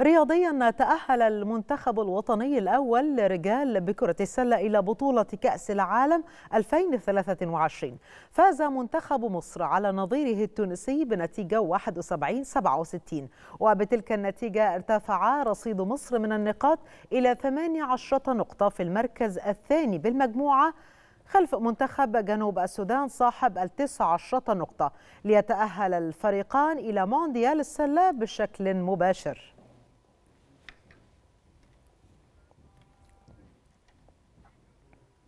رياضيا تأهل المنتخب الوطني الأول لرجال بكرة السلة إلى بطولة كأس العالم 2023 فاز منتخب مصر على نظيره التونسي بنتيجة 71-67 وبتلك النتيجة ارتفع رصيد مصر من النقاط إلى 18 نقطة في المركز الثاني بالمجموعة خلف منتخب جنوب السودان صاحب التسع عشرة نقطة ليتأهل الفريقان إلى مونديال السلة بشكل مباشر